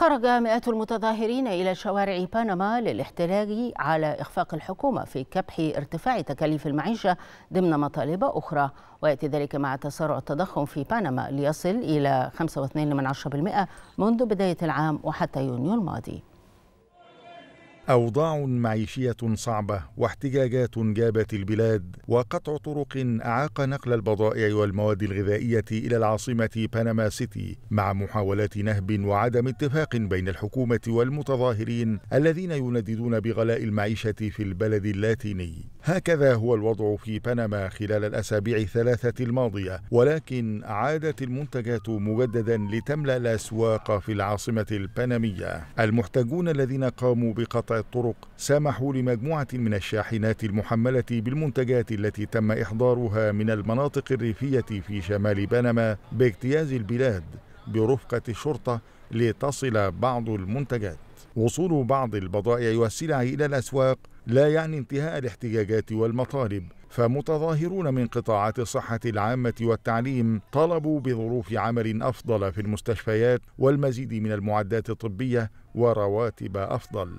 خرج مئات المتظاهرين إلى شوارع بنما للاحتلال على إخفاق الحكومة في كبح ارتفاع تكاليف المعيشة ضمن مطالب أخرى ويأتي ذلك مع تسارع التضخم في بنما ليصل إلى 5.2% منذ بداية العام وحتى يونيو الماضي أوضاع معيشية صعبة واحتجاجات جابت البلاد وقطع طرق أعاق نقل البضائع والمواد الغذائية إلى العاصمة بنما سيتي مع محاولات نهب وعدم اتفاق بين الحكومة والمتظاهرين الذين ينددون بغلاء المعيشة في البلد اللاتيني هكذا هو الوضع في بنما خلال الأسابيع الثلاثة الماضية ولكن عادت المنتجات مجددا لتملأ الأسواق في العاصمة البنمية المحتجون الذين قاموا بقطع الطرق سمحوا لمجموعة من الشاحنات المحملة بالمنتجات التي تم إحضارها من المناطق الريفية في شمال بنما باجتياز البلاد برفقة الشرطة لتصل بعض المنتجات وصول بعض البضائع والسلع إلى الأسواق لا يعني انتهاء الاحتجاجات والمطالب فمتظاهرون من قطاعات الصحة العامة والتعليم طلبوا بظروف عمل أفضل في المستشفيات والمزيد من المعدات الطبية ورواتب أفضل.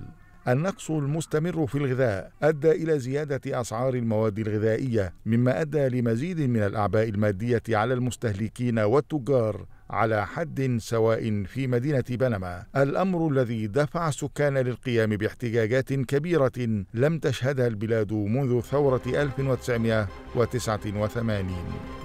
النقص المستمر في الغذاء أدى إلى زيادة أسعار المواد الغذائية، مما أدى لمزيد من الأعباء المادية على المستهلكين والتجار على حد سواء في مدينة بنما الأمر الذي دفع السكان للقيام باحتجاجات كبيرة لم تشهدها البلاد منذ ثورة 1989